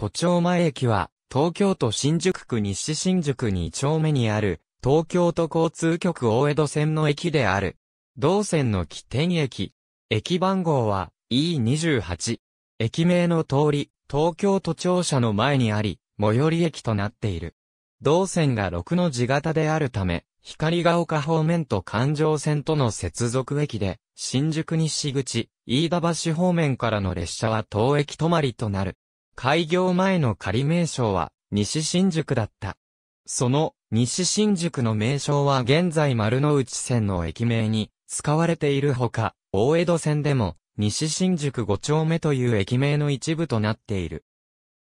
都庁前駅は、東京都新宿区西新宿2丁目にある、東京都交通局大江戸線の駅である。同線の起点駅。駅番号は E28。駅名の通り、東京都庁舎の前にあり、最寄り駅となっている。同線が6の字型であるため、光が丘方面と環状線との接続駅で、新宿西口、飯田橋方面からの列車は当駅止まりとなる。開業前の仮名称は、西新宿だった。その、西新宿の名称は現在丸の内線の駅名に使われているほか、大江戸線でも、西新宿五丁目という駅名の一部となっている。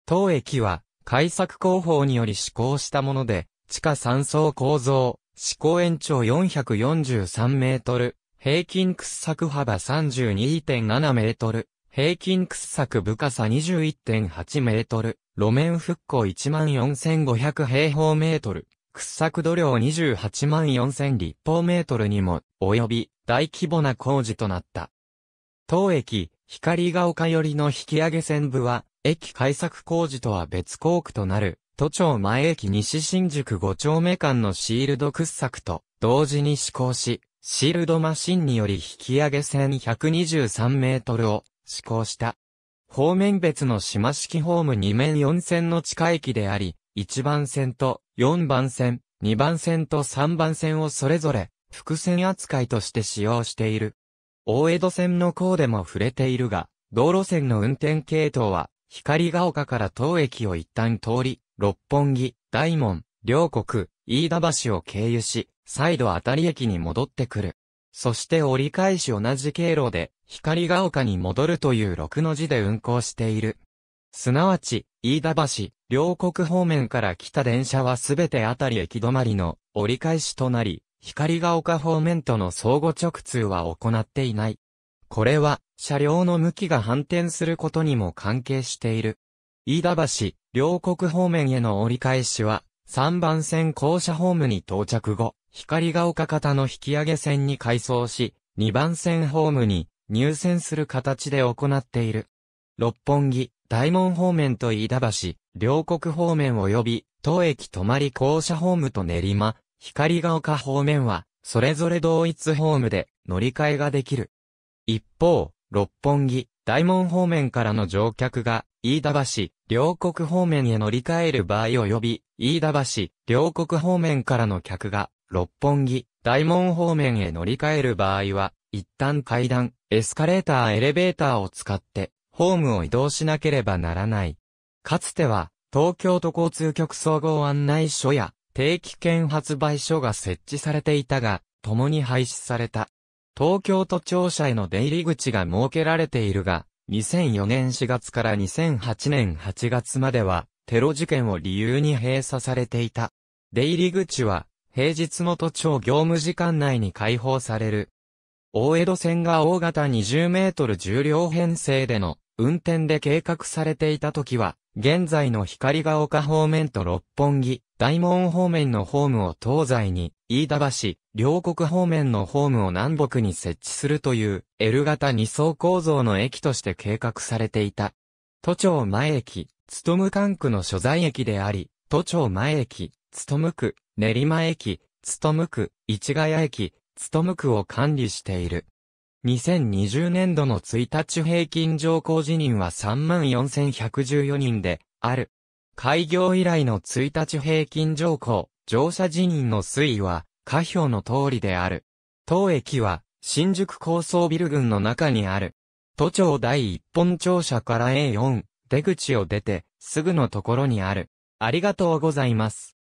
当駅は、改作工法により施行したもので、地下3層構造、施行延長443メートル、平均掘削幅32.7メートル、平均掘削深さ21.8メートル、路面復興14,500平方メートル、掘削度量28万4000立方メートルにも及び大規模な工事となった。当駅、光が丘寄りの引き上げ線部は、駅改作工事とは別工区となる、都庁前駅西新宿5丁目間のシールド掘削と同時に施行し、シールドマシンにより引き上げ線123メートルを施行した。方面別の島式ホーム2面4線の地下駅であり、1番線と4番線、2番線と3番線をそれぞれ、伏線扱いとして使用している。大江戸線の項でも触れているが、道路線の運転系統は、光が丘から当駅を一旦通り、六本木、大門、両国、飯田橋を経由し、再度当たり駅に戻ってくる。そして折り返し同じ経路で、光が丘に戻るという6の字で運行している。すなわち、飯田橋、両国方面から来た電車はすべてあたり駅止まりの折り返しとなり、光が丘方面との相互直通は行っていない。これは、車両の向きが反転することにも関係している。飯田橋、両国方面への折り返しは、3番線校舎ホームに到着後、光が丘方の引き上げ線に改装し、2番線ホームに入線する形で行っている。六本木、大門方面と飯田橋、両国方面及び、当駅泊まり校舎ホームと練馬、光が丘方面は、それぞれ同一ホームで乗り換えができる。一方、六本木、大門方面からの乗客が、飯田橋、両国方面へ乗り換える場合及び、飯田橋、両国方面からの客が、六本木、大門方面へ乗り換える場合は、一旦階段、エスカレーター、エレベーターを使って、ホームを移動しなければならない。かつては、東京都交通局総合案内所や、定期券発売所が設置されていたが、共に廃止された。東京都庁舎への出入り口が設けられているが、2004年4月から2008年8月までは、テロ事件を理由に閉鎖されていた。出入り口は、平日の都庁業務時間内に開放される。大江戸線が大型20メートル重量編成での運転で計画されていた時は、現在の光が丘方面と六本木、大門方面のホームを東西に、飯田橋、両国方面のホームを南北に設置するという L 型2層構造の駅として計画されていた。都庁前駅、勤む管区の所在駅であり、都庁前駅、勤む区、練馬駅、む区、市ヶ谷駅、む区を管理している。2020年度の1日平均上降辞任は34,114人で、ある。開業以来の1日平均上降、乗車辞任の推移は、下表の通りである。当駅は、新宿高層ビル群の中にある。都庁第一本庁舎から A4、出口を出て、すぐのところにある。ありがとうございます。